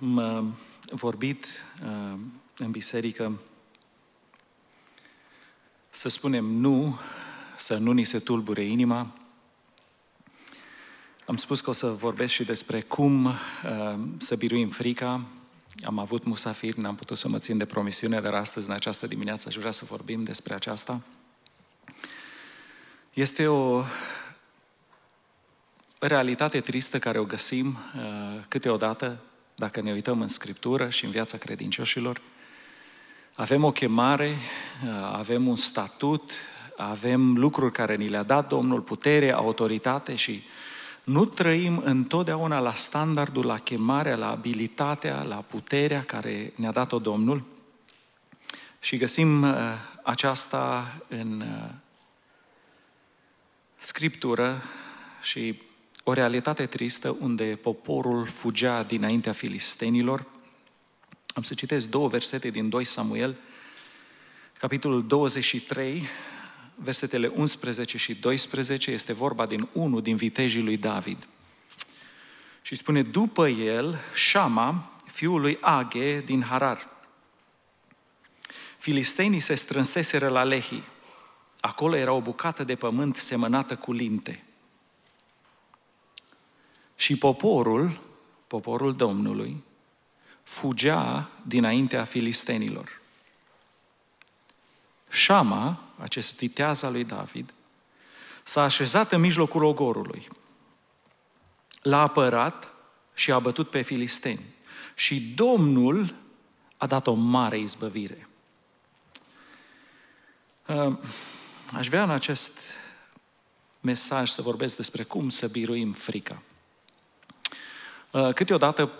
am uh, vorbit uh, în biserică să spunem nu, să nu ni se tulbure inima. Am spus că o să vorbesc și despre cum uh, să biruim frica. Am avut musafir, n-am putut să mă țin de promisiune, dar astăzi, în această dimineață, aș vrea să vorbim despre aceasta. Este o realitate tristă care o găsim câteodată dacă ne uităm în Scriptură și în viața credincioșilor, avem o chemare, avem un statut, avem lucruri care ni le-a dat Domnul, putere, autoritate și nu trăim întotdeauna la standardul, la chemarea, la abilitatea, la puterea care ne-a dat-o Domnul. Și găsim uh, aceasta în uh, Scriptură și o realitate tristă unde poporul fugea dinaintea filistenilor. Am să citesc două versete din 2 Samuel, capitolul 23, versetele 11 și 12, este vorba din unul din vitejii lui David. Și spune, după el, Shama, fiul lui Age din Harar. Filistenii se strânseseră la Lehi. Acolo era o bucată de pământ semănată cu linte – și poporul, poporul Domnului, fugea dinaintea filistenilor. Șama, acest viteaz al lui David, s-a așezat în mijlocul ogorului. L-a apărat și a bătut pe filisteni. Și Domnul a dat o mare izbăvire. Uh, aș vrea în acest mesaj să vorbesc despre cum să biruim frica. Uh, câteodată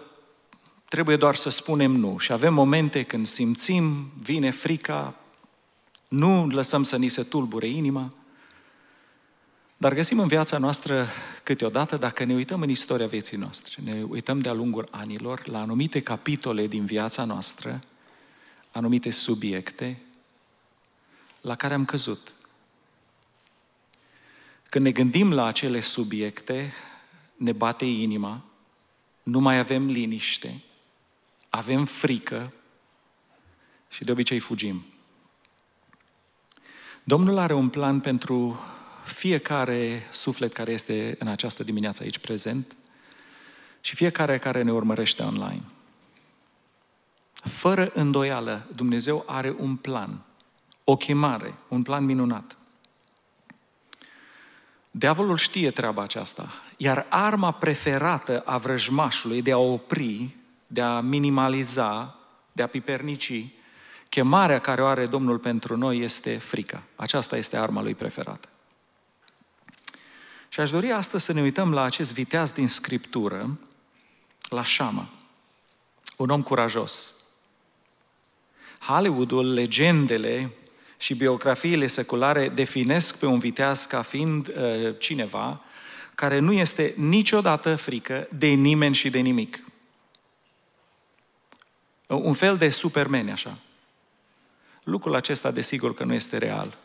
trebuie doar să spunem nu și avem momente când simțim, vine frica, nu lăsăm să ni se tulbure inima, dar găsim în viața noastră câteodată, dacă ne uităm în istoria vieții noastre, ne uităm de-a lungul anilor la anumite capitole din viața noastră, anumite subiecte la care am căzut. Când ne gândim la acele subiecte, ne bate inima nu mai avem liniște, avem frică și de obicei fugim. Domnul are un plan pentru fiecare suflet care este în această dimineață aici prezent și fiecare care ne urmărește online. Fără îndoială, Dumnezeu are un plan, o chemare, un plan minunat. Diavolul știe treaba aceasta. Iar arma preferată a vrăjmașului de a opri, de a minimaliza, de a pipernici, chemarea care o are Domnul pentru noi este frica. Aceasta este arma lui preferată. Și aș dori astăzi să ne uităm la acest viteaz din Scriptură, la Șamă, un om curajos. Hollywoodul, legendele și biografiile seculare definesc pe un viteaz ca fiind uh, cineva care nu este niciodată frică de nimeni și de nimic. Un fel de supermeni, așa. Lucrul acesta, desigur că nu este real,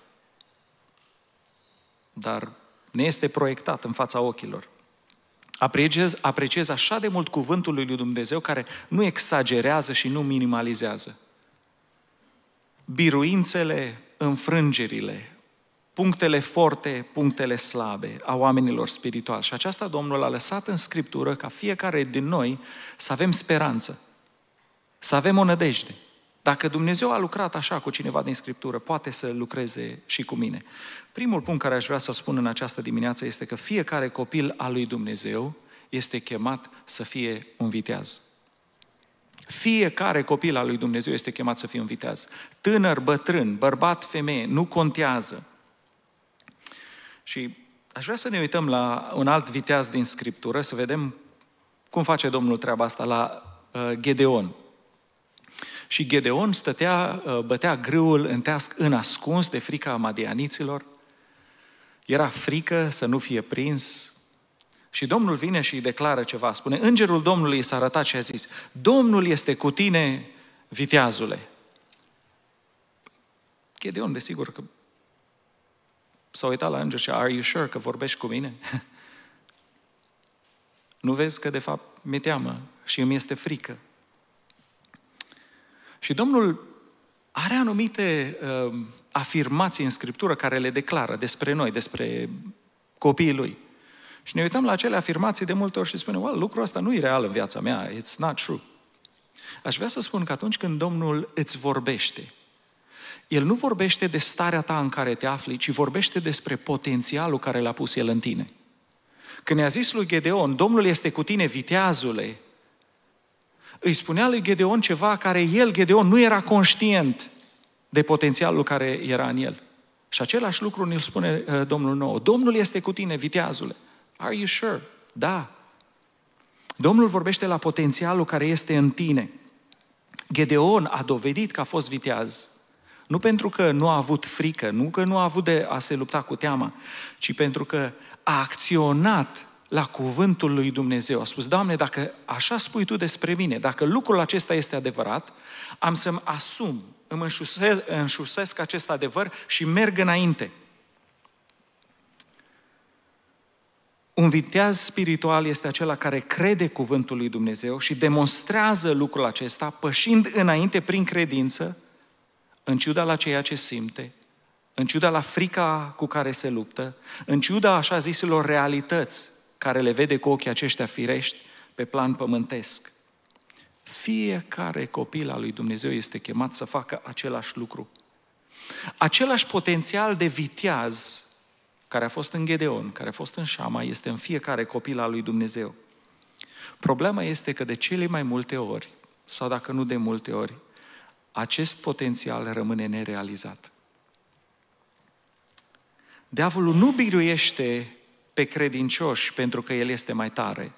dar ne este proiectat în fața ochilor. Apreciez, apreciez așa de mult cuvântul lui Dumnezeu care nu exagerează și nu minimalizează. Biruințele, înfrângerile, punctele forte, punctele slabe a oamenilor spirituali. Și aceasta Domnul a lăsat în Scriptură ca fiecare din noi să avem speranță, să avem o nădejde. Dacă Dumnezeu a lucrat așa cu cineva din Scriptură, poate să lucreze și cu mine. Primul punct care aș vrea să spun în această dimineață este că fiecare copil al lui Dumnezeu este chemat să fie un viteaz. Fiecare copil al lui Dumnezeu este chemat să fie un viteaz. Tânăr, bătrân, bărbat, femeie, nu contează. Și aș vrea să ne uităm la un alt viteaz din Scriptură, să vedem cum face Domnul treaba asta la uh, Gedeon. Și Gedeon stătea, uh, bătea grâul în teasc înascuns de frica madianiților. Era frică să nu fie prins. Și Domnul vine și îi declară ceva. Spune, îngerul Domnului s-a arătat și a zis, Domnul este cu tine, viteazule. Gedeon, desigur că S-a uitat la înger și are you sure că vorbești cu mine? nu vezi că de fapt mi-e teamă și îmi este frică. Și Domnul are anumite uh, afirmații în Scriptură care le declară despre noi, despre copiii Lui. Și ne uităm la acele afirmații de multe ori și spunem, well, lucrul ăsta nu e real în viața mea, it's not true. Aș vrea să spun că atunci când Domnul îți vorbește, el nu vorbește de starea ta în care te afli, ci vorbește despre potențialul care l-a pus El în tine. Când i-a zis lui Gedeon, Domnul este cu tine, viteazule, îi spunea lui Gedeon ceva care el, Gedeon, nu era conștient de potențialul care era în el. Și același lucru ne spune uh, Domnul nou. Domnul este cu tine, viteazule. Are you sure? Da. Domnul vorbește la potențialul care este în tine. Gedeon a dovedit că a fost viteaz. Nu pentru că nu a avut frică, nu că nu a avut de a se lupta cu teama, ci pentru că a acționat la cuvântul lui Dumnezeu. A spus, Doamne, dacă așa spui Tu despre mine, dacă lucrul acesta este adevărat, am să-mi asum, îmi înșusesc, acest adevăr și merg înainte. Un viteaz spiritual este acela care crede cuvântul lui Dumnezeu și demonstrează lucrul acesta pășind înainte prin credință, în ciuda la ceea ce simte, în ciuda la frica cu care se luptă, în ciuda așa zisilor realități care le vede cu ochii aceștia firești pe plan pământesc. Fiecare copil al lui Dumnezeu este chemat să facă același lucru. Același potențial de viteaz care a fost în Gedeon, care a fost în Șama, este în fiecare copil al lui Dumnezeu. Problema este că de cele mai multe ori, sau dacă nu de multe ori, acest potențial rămâne nerealizat. Diavolul nu biruiește pe credincioși pentru că el este mai tare.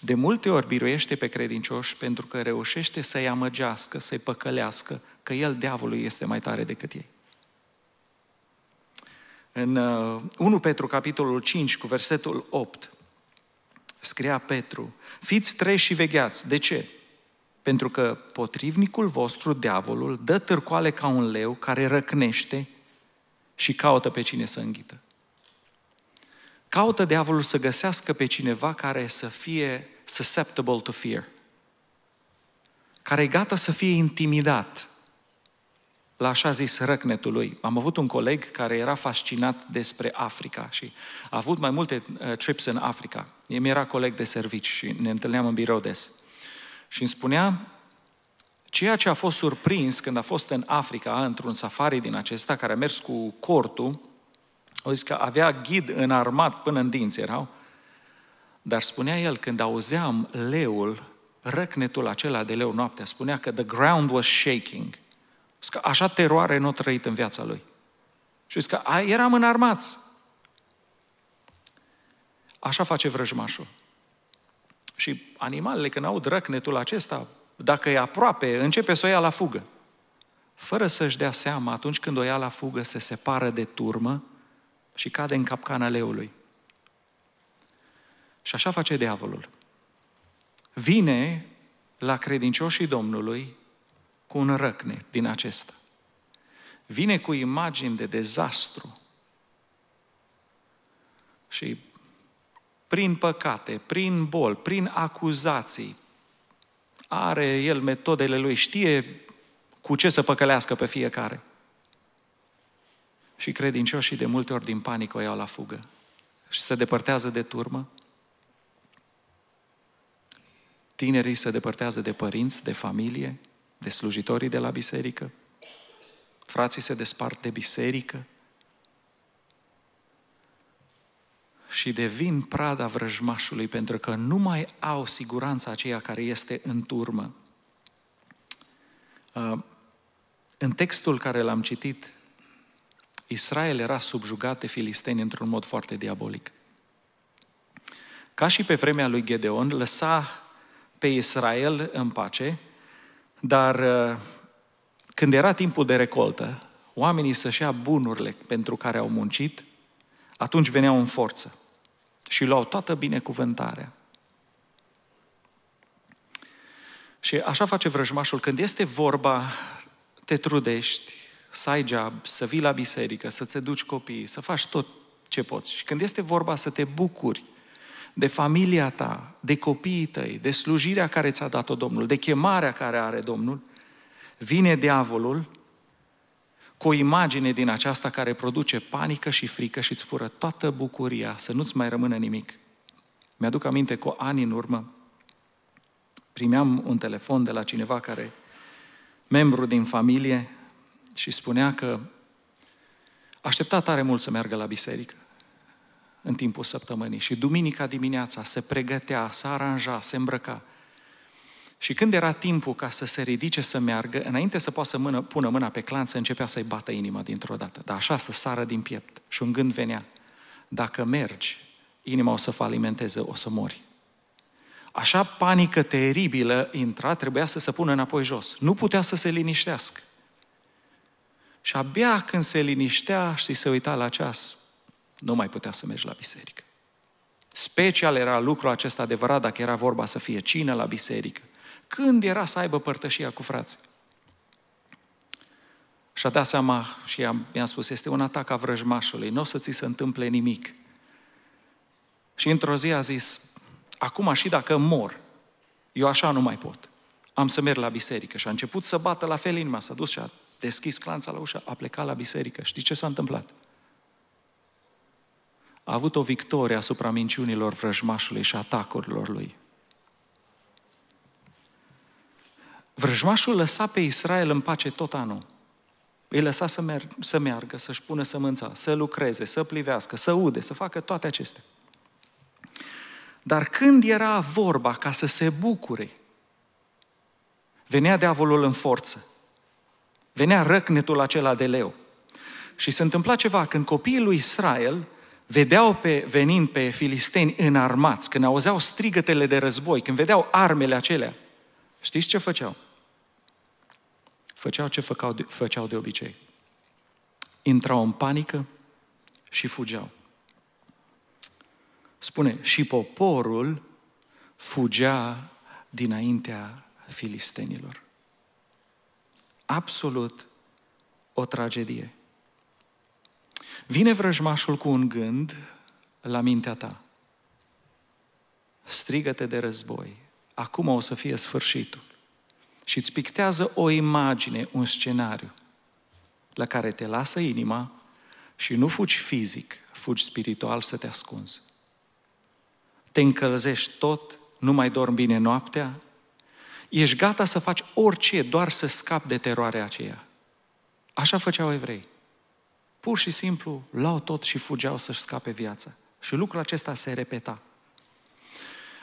De multe ori biruiește pe credincioși pentru că reușește să-i amăgească, să-i păcălească, că el, diavolul, este mai tare decât ei. În 1 uh, Petru, capitolul 5, cu versetul 8, scria Petru, fiți trei și vegheați. De ce? pentru că potrivnicul vostru, diavolul, dă târcoale ca un leu care răcnește și caută pe cine să înghită. Caută diavolul să găsească pe cineva care să fie susceptible to fear, care e gata să fie intimidat la așa zis răcnetul lui. Am avut un coleg care era fascinat despre Africa și a avut mai multe uh, trips în Africa. Mi era coleg de servici și ne întâlneam în birou des. Uh, și îmi spunea, ceea ce a fost surprins când a fost în Africa, într-un safari din acesta, care a mers cu cortul, au zis că avea ghid înarmat până în dinți erau, dar spunea el, când auzeam leul, răcnetul acela de leu noaptea, spunea că the ground was shaking. Că așa teroare nu a trăit în viața lui. Și zic că eram înarmați. Așa face vrăjmașul. Și animalele, când aud răcnetul acesta, dacă e aproape, începe să o ia la fugă. Fără să-și dea seama, atunci când o ia la fugă, se separă de turmă și cade în capcana leului. Și așa face diavolul. Vine la credincioșii Domnului cu un răcne din acesta. Vine cu imagini de dezastru. Și prin păcate, prin bol, prin acuzații. Are el metodele lui, știe cu ce să păcălească pe fiecare. Și credincioșii de multe ori din panică o iau la fugă și se depărtează de turmă. Tinerii se depărtează de părinți, de familie, de slujitorii de la biserică. Frații se despart de biserică. și devin prada vrăjmașului pentru că nu mai au siguranța aceea care este în turmă. Uh, în textul care l-am citit, Israel era subjugat de filisteni într-un mod foarte diabolic. Ca și pe vremea lui Gedeon, lăsa pe Israel în pace, dar uh, când era timpul de recoltă, oamenii să-și ia bunurile pentru care au muncit, atunci veneau în forță și luau toată binecuvântarea. Și așa face vrăjmașul. Când este vorba, te trudești, să ai job, să vii la biserică, să-ți duci copiii, să faci tot ce poți. Și când este vorba să te bucuri de familia ta, de copiii tăi, de slujirea care ți-a dat-o Domnul, de chemarea care are Domnul, vine diavolul cu o imagine din aceasta care produce panică și frică și îți fură toată bucuria, să nu-ți mai rămână nimic. Mi-aduc aminte că ani în urmă primeam un telefon de la cineva care, membru din familie, și spunea că aștepta tare mult să meargă la biserică în timpul săptămânii și duminica dimineața se pregătea, se aranja, se îmbrăca – și când era timpul ca să se ridice să meargă, înainte să poată să mână, pună mâna pe clanță, începea să-i bată inima dintr-o dată. Dar așa să sară din piept. Și un gând venea, dacă mergi, inima o să falimenteze, o să mori. Așa panică teribilă intra, trebuia să se pună înapoi jos. Nu putea să se liniștească. Și abia când se liniștea și se uita la ceas, nu mai putea să mergi la biserică. Special era lucrul acesta adevărat dacă era vorba să fie cină la biserică când era să aibă părtășia cu frații? Și-a dat seama și i a i spus, este un atac a vrăjmașului, nu o să ți se întâmple nimic. Și într-o zi a zis, acum și dacă mor, eu așa nu mai pot. Am să merg la biserică. Și a început să bată la fel inima, s-a dus și a deschis clanța la ușă, a plecat la biserică. Știi ce s-a întâmplat? A avut o victorie asupra minciunilor vrăjmașului și atacurilor lui. Vrăjmașul lăsa pe Israel în pace tot anul. Îi lăsa să, mer- să meargă, să-și pună sămânța, să lucreze, să plivească, să ude, să facă toate acestea. Dar când era vorba ca să se bucure, venea diavolul în forță. Venea răcnetul acela de leu. Și se întâmpla ceva, când copiii lui Israel vedeau pe, venind pe filisteni înarmați, când auzeau strigătele de război, când vedeau armele acelea, știți ce făceau? făceau ce făcau de, făceau de obicei. Intrau în panică și fugeau. Spune, și poporul fugea dinaintea filistenilor. Absolut o tragedie. Vine vrăjmașul cu un gând la mintea ta. Strigă-te de război. Acum o să fie sfârșitul și îți pictează o imagine, un scenariu la care te lasă inima și nu fugi fizic, fugi spiritual să te ascunzi. Te încălzești tot, nu mai dormi bine noaptea, ești gata să faci orice doar să scapi de teroarea aceea. Așa făceau evrei. Pur și simplu luau tot și fugeau să-și scape viața. Și lucrul acesta se repeta.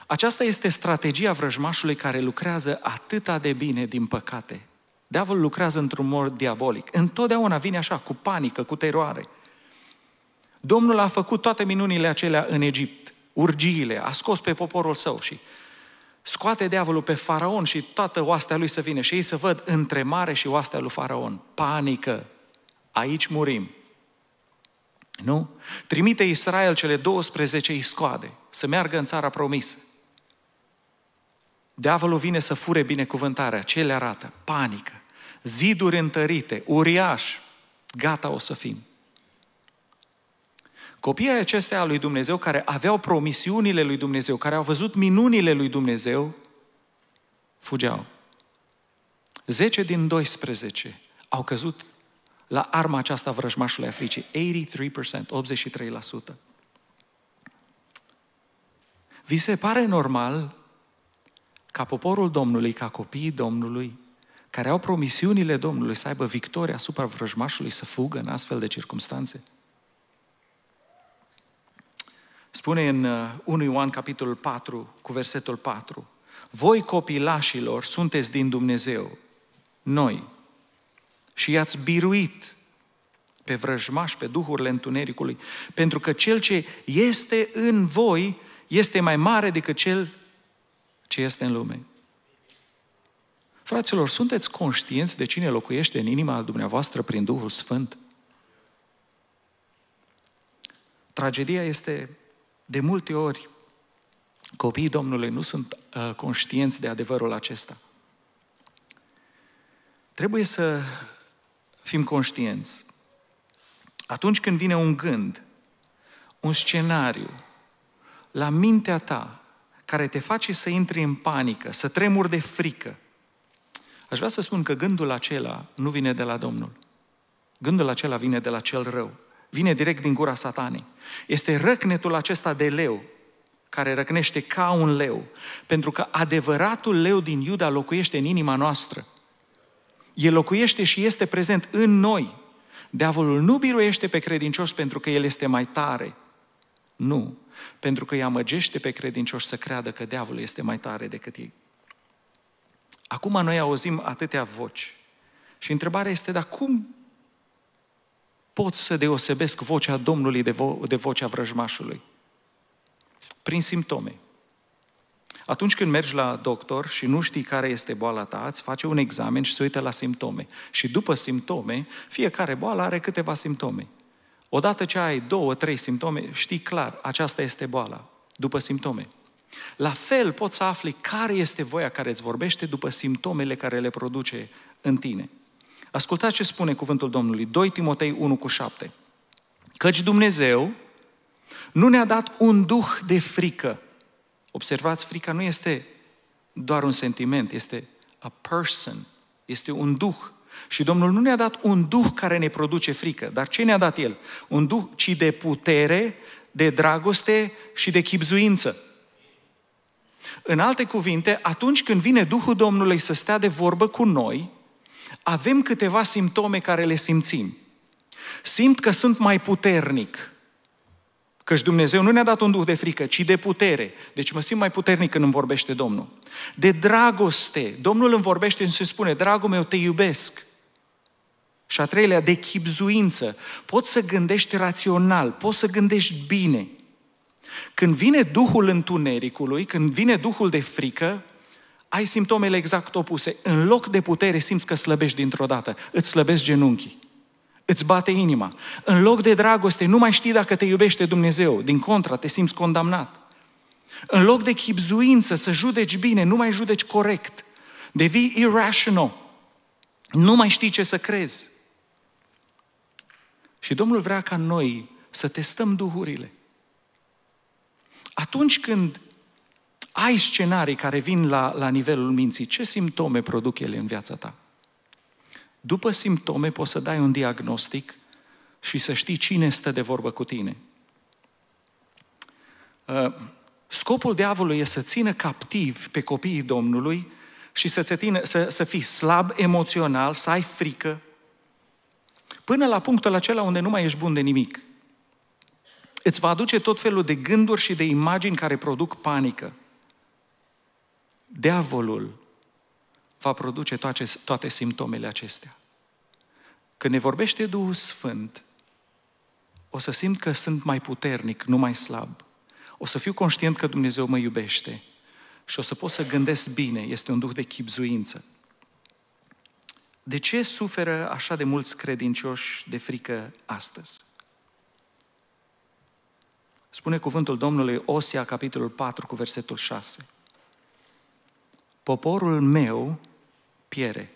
Aceasta este strategia vrăjmașului care lucrează atâta de bine, din păcate. Diavolul lucrează într-un mod diabolic. Întotdeauna vine așa, cu panică, cu teroare. Domnul a făcut toate minunile acelea în Egipt, urgiile, a scos pe poporul său și scoate diavolul pe faraon și toată oastea lui să vină și ei să văd între mare și oastea lui faraon. Panică! Aici murim! Nu? Trimite Israel cele 12, iscoade să meargă în țara promisă. Diavolul vine să fure binecuvântarea. Ce le arată? Panică. Ziduri întărite, uriaș. Gata o să fim. Copiii acestea a lui Dumnezeu, care aveau promisiunile lui Dumnezeu, care au văzut minunile lui Dumnezeu, fugeau. 10 din 12 au căzut la arma aceasta vrăjmașului Africii. 83%, 83%. Vi se pare normal ca poporul Domnului, ca copiii Domnului, care au promisiunile Domnului să aibă victoria asupra vrăjmașului, să fugă în astfel de circunstanțe. Spune în 1 uh, Ioan capitolul 4, cu versetul 4, Voi copilașilor sunteți din Dumnezeu, noi, și i-ați biruit pe vrăjmași, pe duhurile întunericului, pentru că cel ce este în voi este mai mare decât cel ce este în lume. Fraților, sunteți conștienți de cine locuiește în inima dumneavoastră prin Duhul Sfânt? Tragedia este de multe ori copiii Domnului nu sunt uh, conștienți de adevărul acesta. Trebuie să fim conștienți. Atunci când vine un gând, un scenariu, la mintea ta, care te face să intri în panică, să tremuri de frică. Aș vrea să spun că gândul acela nu vine de la Domnul. Gândul acela vine de la cel rău. Vine direct din gura satanei. Este răcnetul acesta de leu, care răcnește ca un leu, pentru că adevăratul leu din Iuda locuiește în inima noastră. El locuiește și este prezent în noi. Deavolul nu biruiește pe credincios pentru că el este mai tare. Nu pentru că îi amăgește pe credincioși să creadă că diavolul este mai tare decât ei. Acum noi auzim atâtea voci și întrebarea este, dar cum pot să deosebesc vocea Domnului de, vo- de vocea vrăjmașului? Prin simptome. Atunci când mergi la doctor și nu știi care este boala ta, îți face un examen și se uită la simptome. Și după simptome, fiecare boală are câteva simptome. Odată ce ai două, trei simptome, știi clar, aceasta este boala, după simptome. La fel poți să afli care este voia care îți vorbește după simptomele care le produce în tine. Ascultați ce spune cuvântul Domnului, 2 Timotei 1 cu 7. Căci Dumnezeu nu ne-a dat un duh de frică. Observați, frica nu este doar un sentiment, este a person, este un duh. Și Domnul nu ne-a dat un duh care ne produce frică, dar ce ne-a dat El? Un duh, ci de putere, de dragoste și de chipzuință. În alte cuvinte, atunci când vine Duhul Domnului să stea de vorbă cu noi, avem câteva simptome care le simțim. Simt că sunt mai puternic, Căci Dumnezeu nu ne-a dat un duh de frică, ci de putere. Deci mă simt mai puternic când îmi vorbește Domnul. De dragoste. Domnul îmi vorbește și se spune, dragul meu, te iubesc. Și a treilea, de chipzuință. Poți să gândești rațional, poți să gândești bine. Când vine Duhul Întunericului, când vine Duhul de frică, ai simptomele exact opuse. În loc de putere simți că slăbești dintr-o dată, îți slăbești genunchii. Îți bate inima. În loc de dragoste, nu mai știi dacă te iubește Dumnezeu. Din contra, te simți condamnat. În loc de chipzuință, să judeci bine, nu mai judeci corect. Devii irrational. Nu mai știi ce să crezi. Și Domnul vrea ca noi să testăm duhurile. Atunci când ai scenarii care vin la, la nivelul minții, ce simptome produc ele în viața ta? După simptome poți să dai un diagnostic și să știi cine stă de vorbă cu tine. Uh, scopul diavolului este să țină captiv pe copiii Domnului și să, te tine, să, să fii slab emoțional, să ai frică, până la punctul acela unde nu mai ești bun de nimic. Îți va aduce tot felul de gânduri și de imagini care produc panică. Diavolul va produce toate, toate simptomele acestea. Când ne vorbește Duhul Sfânt, o să simt că sunt mai puternic, nu mai slab. O să fiu conștient că Dumnezeu mă iubește și o să pot să gândesc bine. Este un duh de chipzuință. De ce suferă așa de mulți credincioși de frică astăzi? Spune cuvântul Domnului Osia, capitolul 4, cu versetul 6. Poporul meu piere.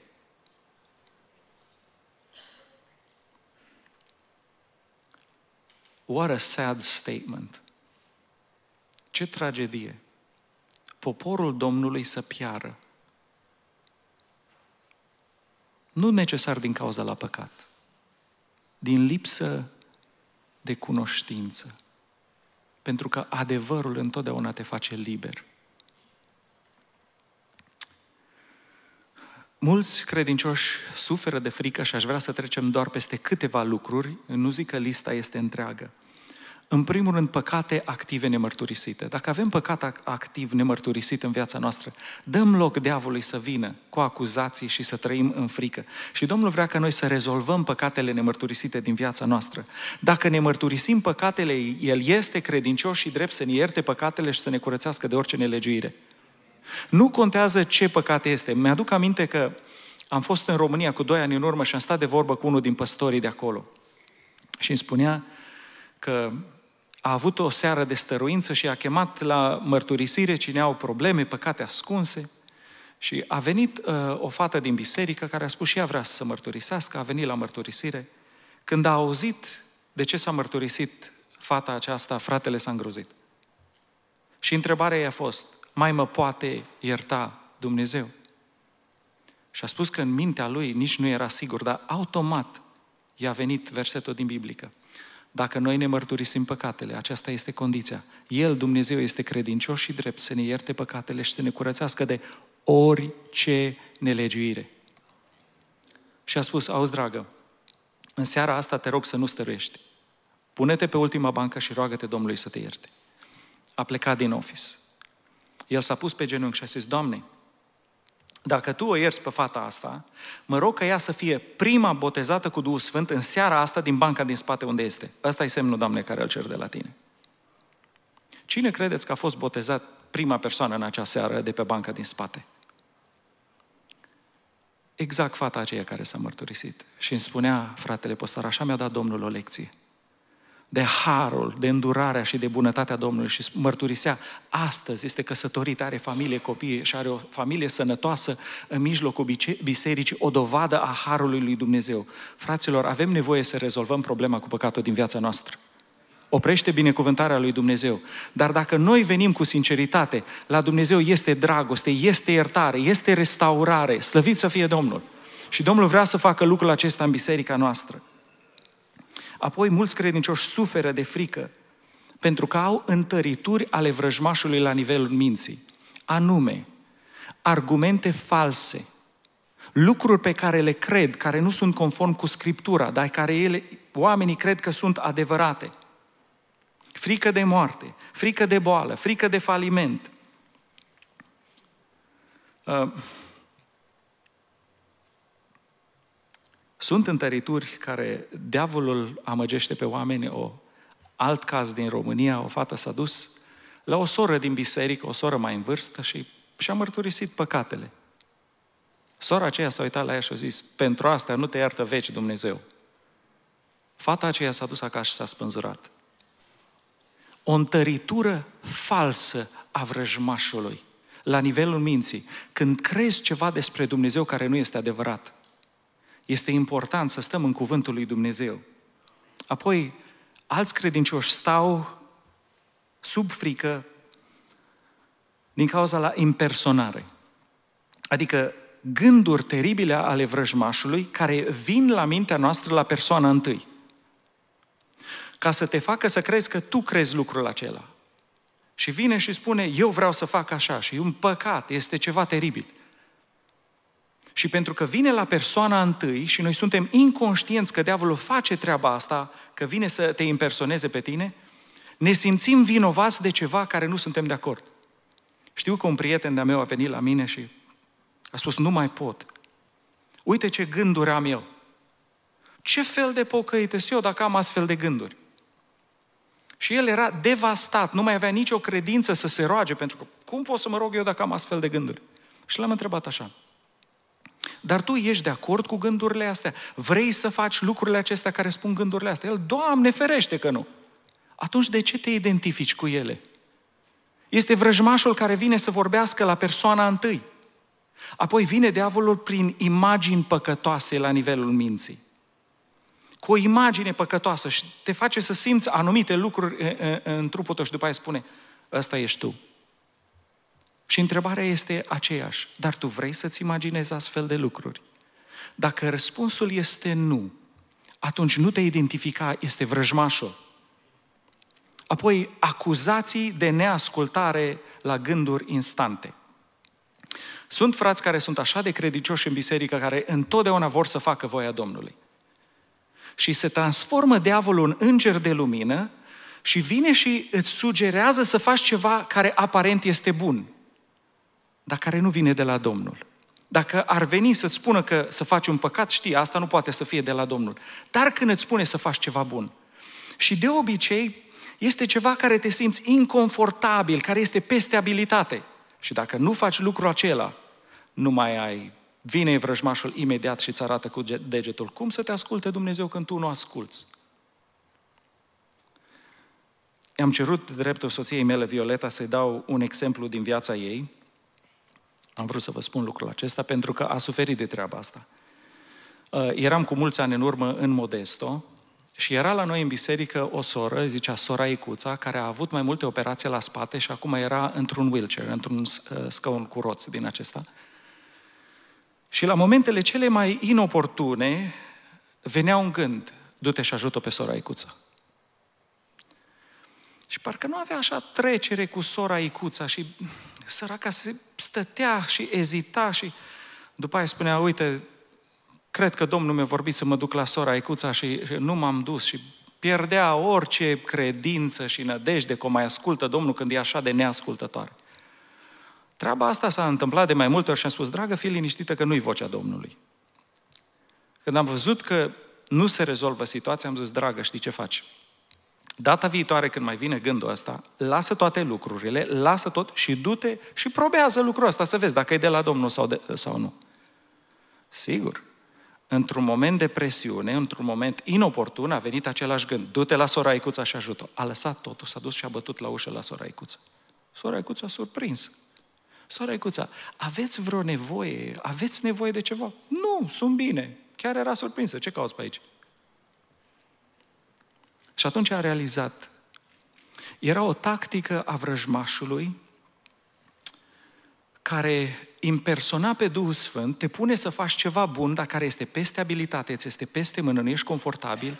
What a sad statement! Ce tragedie! Poporul Domnului să piară. Nu necesar din cauza la păcat, din lipsă de cunoștință. Pentru că adevărul întotdeauna te face liber. Mulți credincioși suferă de frică și aș vrea să trecem doar peste câteva lucruri, nu zic că lista este întreagă. În primul rând, păcate active nemărturisite. Dacă avem păcat activ nemărturisit în viața noastră, dăm loc diavolului să vină cu acuzații și să trăim în frică. Și Domnul vrea ca noi să rezolvăm păcatele nemărturisite din viața noastră. Dacă ne mărturisim păcatele, El este credincios și drept să ne ierte păcatele și să ne curățească de orice nelegiuire. Nu contează ce păcat este. Mi-aduc aminte că am fost în România cu doi ani în urmă și am stat de vorbă cu unul din păstorii de acolo. Și îmi spunea că a avut o seară de stăruință și a chemat la mărturisire cine au probleme, păcate ascunse. Și a venit uh, o fată din biserică care a spus și ea vrea să mărturisească, a venit la mărturisire. Când a auzit de ce s-a mărturisit fata aceasta, fratele s-a îngrozit. Și întrebarea i-a fost, mai mă poate ierta Dumnezeu? Și a spus că în mintea lui nici nu era sigur, dar automat i-a venit versetul din Biblică. Dacă noi ne mărturisim păcatele, aceasta este condiția. El, Dumnezeu, este credincios și drept să ne ierte păcatele și să ne curățească de orice nelegiuire. Și a spus, auzi dragă, în seara asta te rog să nu stăruiești. Pune-te pe ultima bancă și roagă-te Domnului să te ierte. A plecat din office. El s-a pus pe genunchi și a zis, Doamne, dacă Tu o ierți pe fata asta, mă rog că ea să fie prima botezată cu Duhul Sfânt în seara asta din banca din spate unde este. asta e semnul, Doamne, care îl cer de la Tine. Cine credeți că a fost botezat prima persoană în acea seară de pe banca din spate? Exact fata aceea care s-a mărturisit. Și îmi spunea fratele postar așa mi-a dat Domnul o lecție de harul, de îndurarea și de bunătatea Domnului și mărturisea, astăzi este căsătorit, are familie, copii și are o familie sănătoasă în mijlocul bisericii, o dovadă a harului lui Dumnezeu. Fraților, avem nevoie să rezolvăm problema cu păcatul din viața noastră. Oprește binecuvântarea lui Dumnezeu. Dar dacă noi venim cu sinceritate, la Dumnezeu este dragoste, este iertare, este restaurare, slăvit să fie Domnul. Și Domnul vrea să facă lucrul acesta în biserica noastră. Apoi mulți credincioși suferă de frică pentru că au întărituri ale vrăjmașului la nivelul minții, anume argumente false, lucruri pe care le cred, care nu sunt conform cu Scriptura, dar care ele, oamenii cred că sunt adevărate. Frică de moarte, frică de boală, frică de faliment. Uh, Sunt întărituri care diavolul amăgește pe oameni. O alt caz din România, o fată s-a dus la o soră din biserică, o soră mai în vârstă și și-a mărturisit păcatele. Sora aceea s-a uitat la ea și a zis, pentru asta nu te iartă veci Dumnezeu. Fata aceea s-a dus acasă și s-a spânzurat. O întăritură falsă a vrăjmașului, la nivelul minții. Când crezi ceva despre Dumnezeu care nu este adevărat, este important să stăm în cuvântul lui Dumnezeu. Apoi, alți credincioși stau sub frică din cauza la impersonare. Adică gânduri teribile ale vrăjmașului care vin la mintea noastră la persoana întâi. Ca să te facă să crezi că tu crezi lucrul acela. Și vine și spune, eu vreau să fac așa și e un păcat, este ceva teribil. Și pentru că vine la persoana întâi și noi suntem inconștienți că diavolul face treaba asta, că vine să te impersoneze pe tine, ne simțim vinovați de ceva care nu suntem de acord. Știu că un prieten de-a meu a venit la mine și a spus, nu mai pot. Uite ce gânduri am eu. Ce fel de pocăit eu dacă am astfel de gânduri? Și el era devastat, nu mai avea nicio credință să se roage, pentru că cum pot să mă rog eu dacă am astfel de gânduri? Și l-am întrebat așa, dar tu ești de acord cu gândurile astea? Vrei să faci lucrurile acestea care spun gândurile astea? El, Doamne, ferește că nu! Atunci de ce te identifici cu ele? Este vrăjmașul care vine să vorbească la persoana întâi. Apoi vine diavolul prin imagini păcătoase la nivelul minții. Cu o imagine păcătoasă și te face să simți anumite lucruri în trupul tău și după aia spune, ăsta ești tu. Și întrebarea este aceeași, dar tu vrei să-ți imaginezi astfel de lucruri? Dacă răspunsul este nu, atunci nu te identifica, este vrăjmașul. Apoi, acuzații de neascultare la gânduri instante. Sunt frați care sunt așa de credicioși în biserică, care întotdeauna vor să facă voia Domnului. Și se transformă diavolul în înger de lumină și vine și îți sugerează să faci ceva care aparent este bun dar care nu vine de la Domnul. Dacă ar veni să-ți spună că să faci un păcat, știi, asta nu poate să fie de la Domnul. Dar când îți spune să faci ceva bun. Și de obicei este ceva care te simți inconfortabil, care este peste abilitate. Și dacă nu faci lucrul acela, nu mai ai. Vine vrăjmașul imediat și îți arată cu degetul. Cum să te asculte Dumnezeu când tu nu asculți? I-am cerut dreptul soției mele, Violeta, să-i dau un exemplu din viața ei am vrut să vă spun lucrul acesta pentru că a suferit de treaba asta. Uh, eram cu mulți ani în urmă în Modesto și era la noi în biserică o soră, zicea sora Icuța, care a avut mai multe operații la spate și acum era într-un wheelchair, într-un uh, scaun cu roți din acesta. Și la momentele cele mai inoportune venea un gând, du-te și ajută pe sora Icuța. Și parcă nu avea așa trecere cu sora Icuța și Săraca se stătea și ezita și după aia spunea, uite, cred că Domnul mi-a vorbit să mă duc la sora Icuța și nu m-am dus și pierdea orice credință și nădejde că o mai ascultă Domnul când e așa de neascultătoare. Treaba asta s-a întâmplat de mai multe ori și am spus, dragă, fii liniștită că nu-i vocea Domnului. Când am văzut că nu se rezolvă situația, am zis, dragă, știi ce faci? Data viitoare când mai vine gândul ăsta, lasă toate lucrurile, lasă tot și du-te și probează lucrul ăsta să vezi dacă e de la Domnul sau, de, sau nu. Sigur, într-un moment de presiune, într-un moment inoportun, a venit același gând. Du-te la Icuța și ajută. A lăsat totul, s-a dus și a bătut la ușă la soraicuță. Soraicuța a surprins. Icuța, aveți vreo nevoie? Aveți nevoie de ceva? Nu, sunt bine. Chiar era surprinsă. Ce cauți pe aici? Și atunci a realizat. Era o tactică a vrăjmașului care impersona pe Duhul Sfânt, te pune să faci ceva bun, dar care este peste abilitate, ți este peste mână, nu ești confortabil,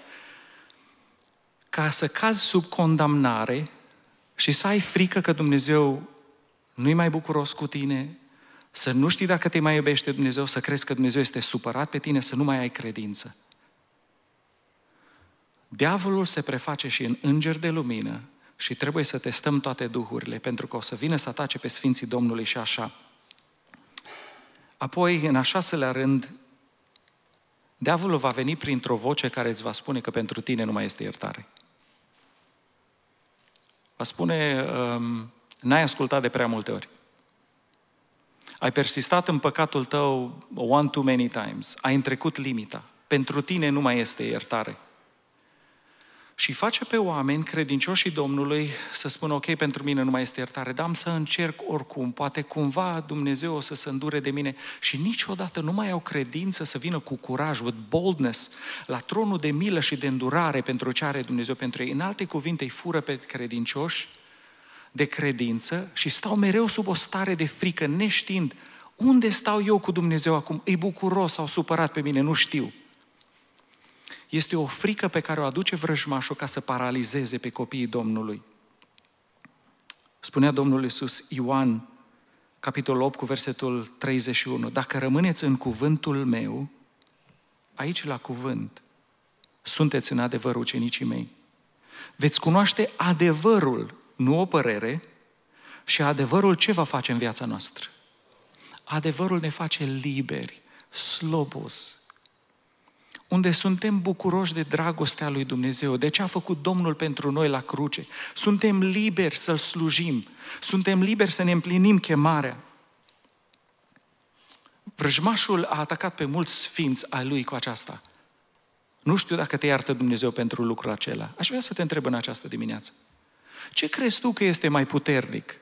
ca să cazi sub condamnare și să ai frică că Dumnezeu nu-i mai bucuros cu tine, să nu știi dacă te mai iubește Dumnezeu, să crezi că Dumnezeu este supărat pe tine, să nu mai ai credință. Diavolul se preface și în înger de lumină și trebuie să testăm toate duhurile, pentru că o să vină să atace pe Sfinții Domnului și așa. Apoi, în a șaselea rând, diavolul va veni printr-o voce care îți va spune că pentru tine nu mai este iertare. Va spune, um, n-ai ascultat de prea multe ori. Ai persistat în păcatul tău one too many times. Ai întrecut limita. Pentru tine nu mai este iertare. Și face pe oameni credincioșii Domnului să spună, ok, pentru mine nu mai este iertare, dar am să încerc oricum, poate cumva Dumnezeu o să se îndure de mine. Și niciodată nu mai au credință să vină cu curaj, with boldness, la tronul de milă și de îndurare pentru ce are Dumnezeu pentru ei. În alte cuvinte, îi fură pe credincioși de credință și stau mereu sub o stare de frică, neștiind unde stau eu cu Dumnezeu acum, Îi bucuros sau supărat pe mine, nu știu este o frică pe care o aduce vrăjmașul ca să paralizeze pe copiii Domnului. Spunea Domnul Iisus Ioan, capitolul 8 cu versetul 31, dacă rămâneți în cuvântul meu, aici la cuvânt, sunteți în adevăr ucenicii mei. Veți cunoaște adevărul, nu o părere, și adevărul ce va face în viața noastră? Adevărul ne face liberi, slobos, unde suntem bucuroși de dragostea lui Dumnezeu, de ce a făcut Domnul pentru noi la cruce. Suntem liberi să-L slujim, suntem liberi să ne împlinim chemarea. Vrăjmașul a atacat pe mulți sfinți ai lui cu aceasta. Nu știu dacă te iartă Dumnezeu pentru lucrul acela. Aș vrea să te întreb în această dimineață. Ce crezi tu că este mai puternic?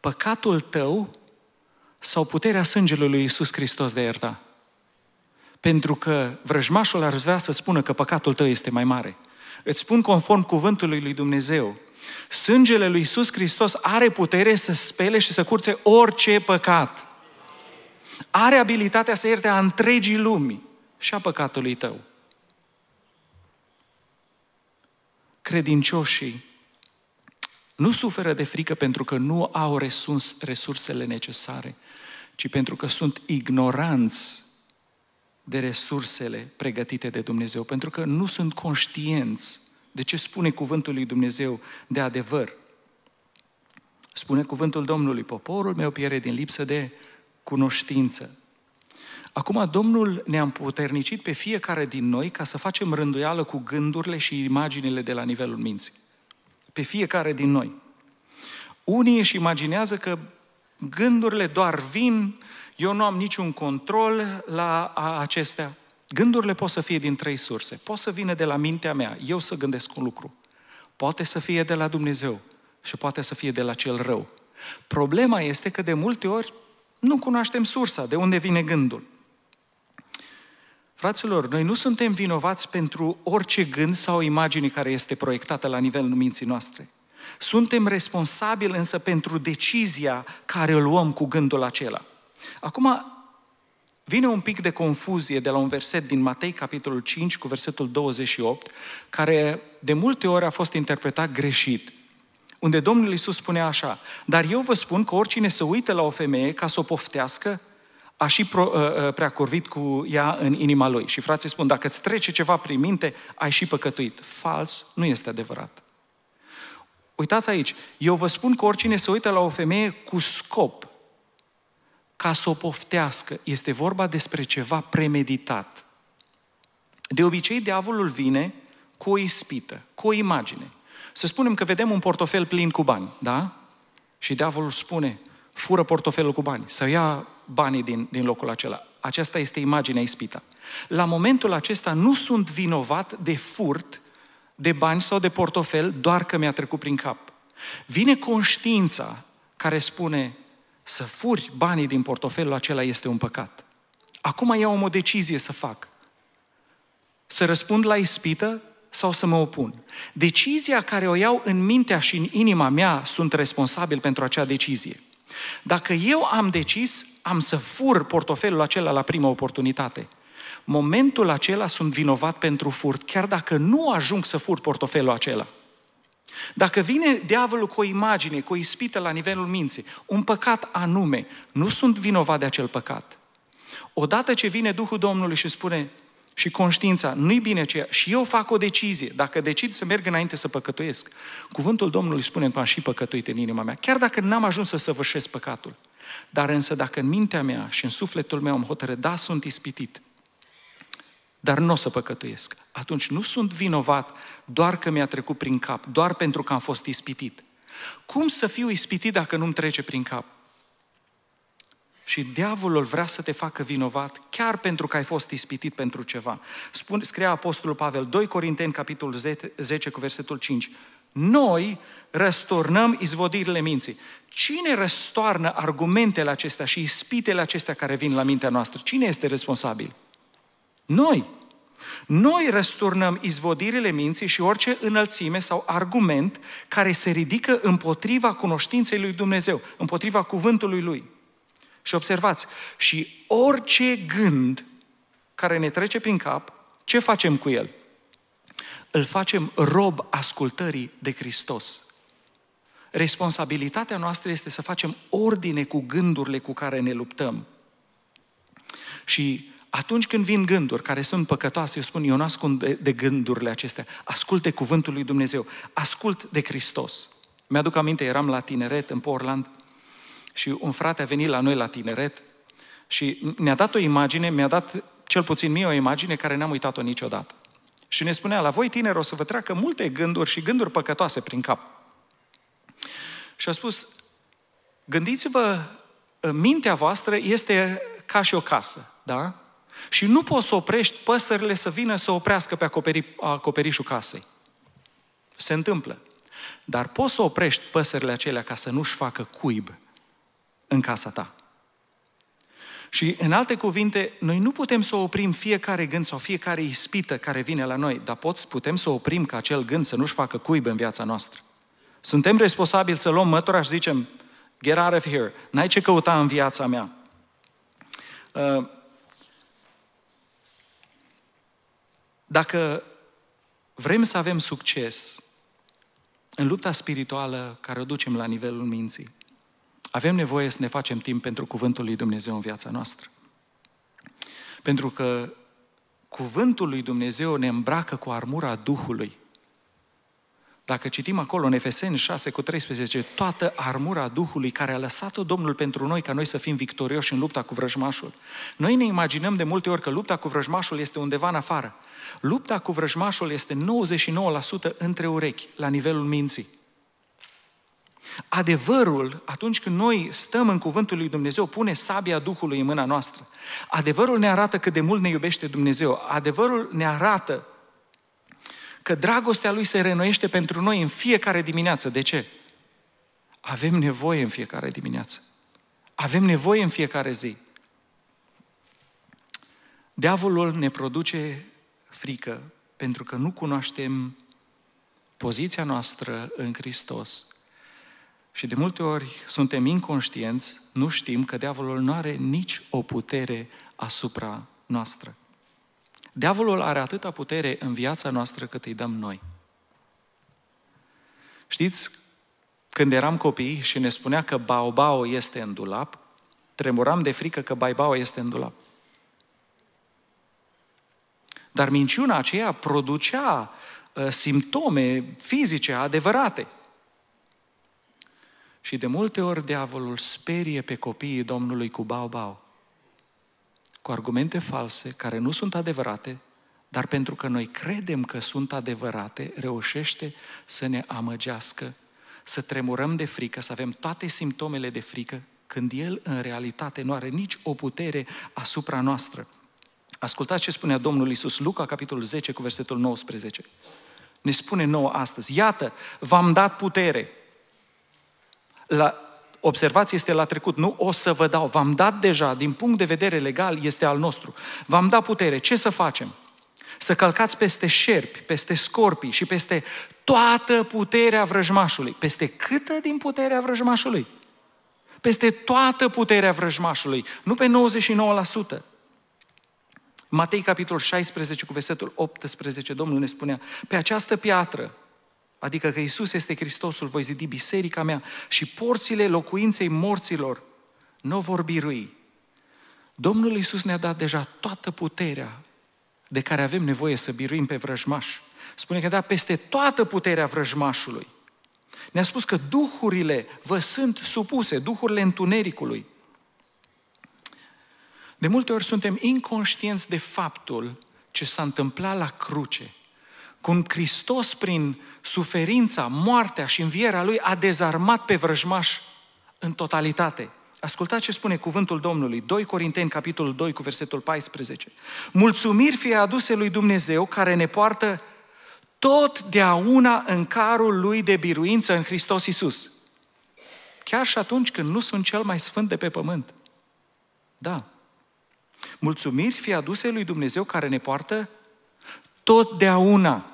Păcatul tău sau puterea sângelui lui Iisus Hristos de a ierta? pentru că vrăjmașul ar vrea să spună că păcatul tău este mai mare. Îți spun conform cuvântului lui Dumnezeu, sângele lui Iisus Hristos are putere să spele și să curțe orice păcat. Are abilitatea să ierte a întregii lumii și a păcatului tău. Credincioșii nu suferă de frică pentru că nu au resurs, resursele necesare, ci pentru că sunt ignoranți de resursele pregătite de Dumnezeu, pentru că nu sunt conștienți de ce spune cuvântul lui Dumnezeu de adevăr. Spune cuvântul Domnului, poporul meu piere din lipsă de cunoștință. Acum Domnul ne-a împuternicit pe fiecare din noi ca să facem rânduială cu gândurile și imaginile de la nivelul minții. Pe fiecare din noi. Unii își imaginează că Gândurile doar vin, eu nu am niciun control la acestea. Gândurile pot să fie din trei surse. Pot să vină de la mintea mea, eu să gândesc un lucru. Poate să fie de la Dumnezeu și poate să fie de la cel rău. Problema este că de multe ori nu cunoaștem sursa, de unde vine gândul. Fraților, noi nu suntem vinovați pentru orice gând sau imagine care este proiectată la nivelul minții noastre. Suntem responsabili însă pentru decizia care o luăm cu gândul acela. Acum, vine un pic de confuzie de la un verset din Matei, capitolul 5, cu versetul 28, care de multe ori a fost interpretat greșit unde Domnul Iisus spune așa, dar eu vă spun că oricine se uită la o femeie ca să o poftească, a și pro, uh, ă, ă, prea cu ea în inima lui. Și frații spun, dacă îți trece ceva prin minte, ai și păcătuit. Fals, nu este adevărat. Uitați aici, eu vă spun că oricine se uită la o femeie cu scop, ca să o poftească, este vorba despre ceva premeditat. De obicei, diavolul vine cu o ispită, cu o imagine. Să spunem că vedem un portofel plin cu bani, da? Și diavolul spune, fură portofelul cu bani, să ia banii din, din locul acela. Aceasta este imaginea ispita. La momentul acesta nu sunt vinovat de furt, de bani sau de portofel, doar că mi-a trecut prin cap. Vine conștiința care spune să furi banii din portofelul acela este un păcat. Acum iau o decizie să fac. Să răspund la ispită sau să mă opun. Decizia care o iau în mintea și în inima mea sunt responsabil pentru acea decizie. Dacă eu am decis, am să fur portofelul acela la prima oportunitate momentul acela sunt vinovat pentru furt, chiar dacă nu ajung să furt portofelul acela. Dacă vine diavolul cu o imagine, cu o ispită la nivelul minții, un păcat anume, nu sunt vinovat de acel păcat. Odată ce vine Duhul Domnului și spune, și conștiința, nu-i bine ce și eu fac o decizie, dacă decid să merg înainte să păcătuiesc, cuvântul Domnului spune că am și păcătuit în inima mea, chiar dacă n-am ajuns să săvârșesc păcatul. Dar însă dacă în mintea mea și în sufletul meu am hotărât, da, sunt ispitit, dar nu o să păcătuiesc. Atunci nu sunt vinovat doar că mi-a trecut prin cap, doar pentru că am fost ispitit. Cum să fiu ispitit dacă nu-mi trece prin cap? Și diavolul vrea să te facă vinovat chiar pentru că ai fost ispitit pentru ceva. Spune, scria Apostolul Pavel, 2 Corinteni, capitolul 10, cu versetul 5. Noi răstornăm izvodirile minții. Cine răstoarnă argumentele acestea și ispitele acestea care vin la mintea noastră? Cine este responsabil? Noi. Noi răsturnăm izvodirile minții și orice înălțime sau argument care se ridică împotriva cunoștinței lui Dumnezeu, împotriva cuvântului lui. Și observați, și orice gând care ne trece prin cap, ce facem cu el? Îl facem rob ascultării de Hristos. Responsabilitatea noastră este să facem ordine cu gândurile cu care ne luptăm. Și atunci când vin gânduri care sunt păcătoase, eu spun, eu nu ascund de, de gândurile acestea, asculte cuvântul lui Dumnezeu, ascult de Hristos. Mi-aduc aminte, eram la tineret în Portland și un frate a venit la noi la tineret și ne-a dat o imagine, mi-a dat cel puțin mie o imagine care n-am uitat-o niciodată. Și ne spunea, la voi tineri o să vă treacă multe gânduri și gânduri păcătoase prin cap. Și a spus, gândiți-vă, mintea voastră este ca și o casă, da? Și nu poți să oprești păsările să vină să oprească pe acoperi, acoperișul casei. Se întâmplă. Dar poți să oprești păsările acelea ca să nu-și facă cuib în casa ta. Și în alte cuvinte, noi nu putem să oprim fiecare gând sau fiecare ispită care vine la noi, dar poți, putem să oprim ca acel gând să nu-și facă cuib în viața noastră. Suntem responsabili să luăm mătura și zicem, get out of here, n-ai ce căuta în viața mea. Uh, Dacă vrem să avem succes în lupta spirituală care o ducem la nivelul minții, avem nevoie să ne facem timp pentru Cuvântul lui Dumnezeu în viața noastră. Pentru că Cuvântul lui Dumnezeu ne îmbracă cu armura Duhului dacă citim acolo în Efeseni 6 cu 13, toată armura Duhului care a lăsat-o Domnul pentru noi ca noi să fim victorioși în lupta cu vrăjmașul. Noi ne imaginăm de multe ori că lupta cu vrăjmașul este undeva în afară. Lupta cu vrăjmașul este 99% între urechi, la nivelul minții. Adevărul, atunci când noi stăm în cuvântul lui Dumnezeu, pune sabia Duhului în mâna noastră. Adevărul ne arată cât de mult ne iubește Dumnezeu. Adevărul ne arată Că dragostea Lui se renoiește pentru noi în fiecare dimineață. De ce? Avem nevoie în fiecare dimineață. Avem nevoie în fiecare zi. Diavolul ne produce frică pentru că nu cunoaștem poziția noastră în Hristos. Și de multe ori suntem inconștienți, nu știm că diavolul nu are nici o putere asupra noastră. Diavolul are atâta putere în viața noastră cât îi dăm noi. Știți, când eram copii și ne spunea că baobao este în dulap, tremuram de frică că baobao este în dulap. Dar minciuna aceea producea uh, simptome fizice adevărate. Și de multe ori diavolul sperie pe copiii Domnului cu baobao cu argumente false, care nu sunt adevărate, dar pentru că noi credem că sunt adevărate, reușește să ne amăgească, să tremurăm de frică, să avem toate simptomele de frică, când El în realitate nu are nici o putere asupra noastră. Ascultați ce spunea Domnul Isus Luca, capitolul 10, cu versetul 19. Ne spune nouă astăzi, iată, v-am dat putere la, observați, este la trecut. Nu o să vă dau, v-am dat deja, din punct de vedere legal, este al nostru. V-am dat putere. Ce să facem? Să călcați peste șerpi, peste scorpii și peste toată puterea vrăjmașului. Peste câtă din puterea vrăjmașului? Peste toată puterea vrăjmașului, nu pe 99%. Matei, capitolul 16, cu versetul 18, Domnul ne spunea, pe această piatră, Adică că Isus este Hristosul, voi zidi biserica mea și porțile locuinței morților nu vor birui. Domnul Isus ne-a dat deja toată puterea de care avem nevoie să biruim pe vrăjmaș. Spune că da peste toată puterea vrăjmașului. Ne-a spus că duhurile vă sunt supuse, duhurile întunericului. De multe ori suntem inconștienți de faptul ce s-a întâmplat la cruce cum Hristos prin suferința, moartea și învierea Lui a dezarmat pe vrăjmaș în totalitate. Ascultați ce spune cuvântul Domnului, 2 Corinteni, capitolul 2, cu versetul 14. Mulțumiri fie aduse lui Dumnezeu care ne poartă totdeauna în carul Lui de biruință în Hristos Iisus. Chiar și atunci când nu sunt cel mai sfânt de pe pământ. Da. Mulțumiri fie aduse lui Dumnezeu care ne poartă totdeauna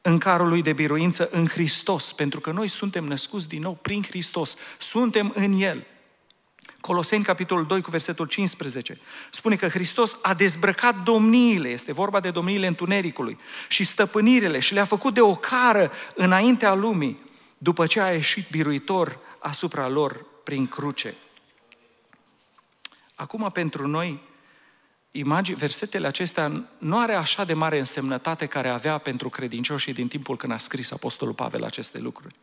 în carul lui de biruință în Hristos, pentru că noi suntem născuți din nou prin Hristos, suntem în El. Coloseni, capitolul 2, cu versetul 15, spune că Hristos a dezbrăcat domniile, este vorba de domniile întunericului, și stăpânirile și le-a făcut de cară înaintea lumii, după ce a ieșit biruitor asupra lor prin cruce. Acum, pentru noi, imagini, versetele acestea nu are așa de mare însemnătate care avea pentru credincioșii din timpul când a scris Apostolul Pavel aceste lucruri.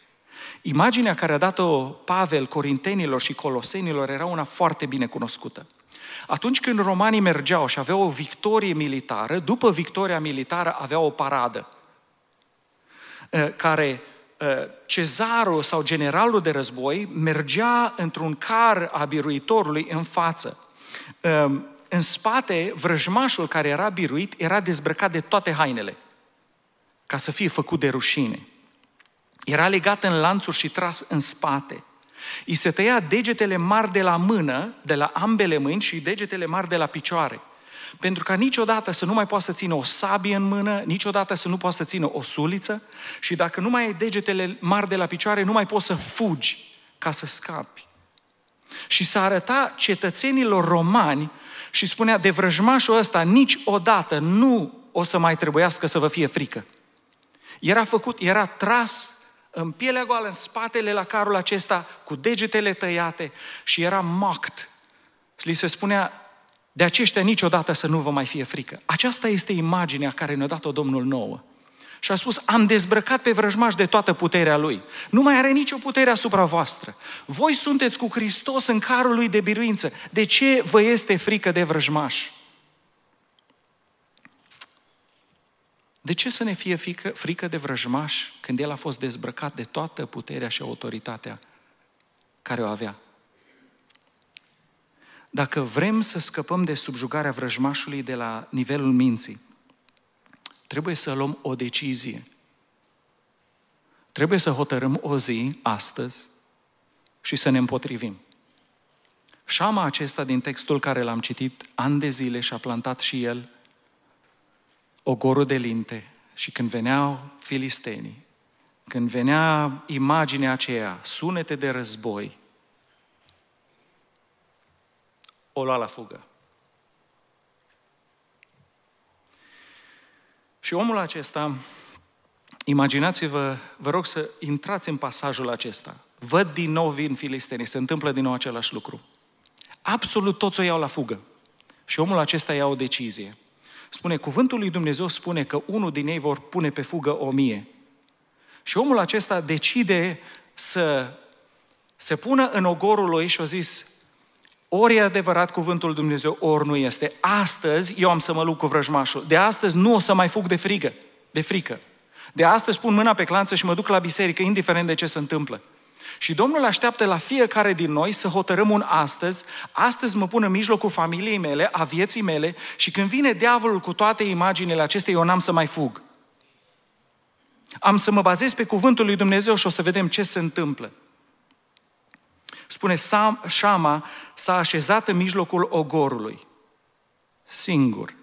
Imaginea care a dat-o Pavel corintenilor și colosenilor era una foarte bine cunoscută. Atunci când romanii mergeau și aveau o victorie militară, după victoria militară aveau o paradă care cezarul sau generalul de război mergea într-un car a biruitorului în față. Ehm, în spate, vrăjmașul care era biruit era dezbrăcat de toate hainele, ca să fie făcut de rușine. Era legat în lanțuri și tras în spate. I se tăia degetele mari de la mână, de la ambele mâini și degetele mari de la picioare. Pentru ca niciodată să nu mai poată să țină o sabie în mână, niciodată să nu poată să țină o suliță și dacă nu mai ai degetele mari de la picioare, nu mai poți să fugi ca să scapi. Și să arăta cetățenilor romani și spunea, de vrăjmașul ăsta niciodată nu o să mai trebuiască să vă fie frică. Era făcut, era tras în pielea goală, în spatele la carul acesta, cu degetele tăiate și era mocked. Și li se spunea, de aceștia niciodată să nu vă mai fie frică. Aceasta este imaginea care ne-a dat-o Domnul nouă și a spus, am dezbrăcat pe vrăjmaș de toată puterea lui. Nu mai are nicio putere asupra voastră. Voi sunteți cu Hristos în carul lui de biruință. De ce vă este frică de vrăjmaș? De ce să ne fie frică, frică de vrăjmaș când el a fost dezbrăcat de toată puterea și autoritatea care o avea? Dacă vrem să scăpăm de subjugarea vrăjmașului de la nivelul minții, trebuie să luăm o decizie. Trebuie să hotărâm o zi, astăzi, și să ne împotrivim. Șama acesta din textul care l-am citit ani de zile și-a plantat și el o goră de linte și când veneau filistenii, când venea imaginea aceea, sunete de război, o lua la fugă. Și omul acesta, imaginați-vă, vă rog să intrați în pasajul acesta. Văd din nou vin filistenii, se întâmplă din nou același lucru. Absolut toți o iau la fugă. Și omul acesta ia o decizie. Spune, cuvântul lui Dumnezeu spune că unul din ei vor pune pe fugă o mie. Și omul acesta decide să se pună în ogorul lui și a zis, ori e adevărat cuvântul Dumnezeu, ori nu este. Astăzi eu am să mă luc cu vrăjmașul. De astăzi nu o să mai fug de frigă, de frică. De astăzi pun mâna pe clanță și mă duc la biserică, indiferent de ce se întâmplă. Și Domnul așteaptă la fiecare din noi să hotărâm un astăzi, astăzi mă pun în mijlocul familiei mele, a vieții mele și când vine diavolul cu toate imaginele acestea, eu n-am să mai fug. Am să mă bazez pe cuvântul lui Dumnezeu și o să vedem ce se întâmplă. Spune, Shama s-a așezat în mijlocul ogorului, singur,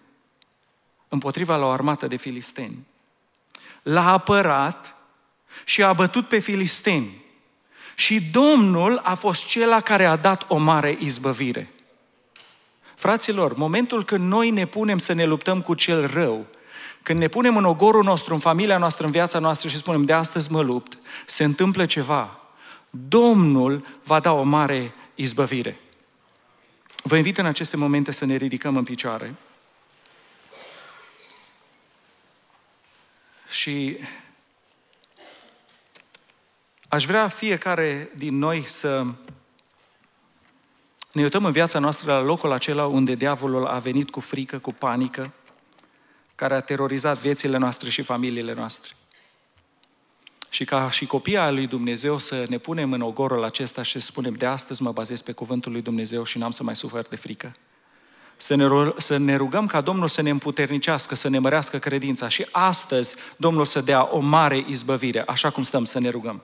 împotriva la o armată de filisteni. L-a apărat și a bătut pe filisteni. Și Domnul a fost cel care a dat o mare izbăvire. Fraților, momentul când noi ne punem să ne luptăm cu cel rău, când ne punem în ogorul nostru, în familia noastră, în viața noastră și spunem de astăzi mă lupt, se întâmplă ceva. Domnul va da o mare izbăvire. Vă invit în aceste momente să ne ridicăm în picioare și aș vrea fiecare din noi să ne uităm în viața noastră la locul acela unde diavolul a venit cu frică, cu panică, care a terorizat viețile noastre și familiile noastre. Și ca și copiii lui Dumnezeu să ne punem în ogorul acesta și să spunem de astăzi mă bazez pe cuvântul lui Dumnezeu și n-am să mai sufăr de frică. Să ne, să ne rugăm ca Domnul să ne împuternicească, să ne mărească credința și astăzi Domnul să dea o mare izbăvire, așa cum stăm să ne rugăm.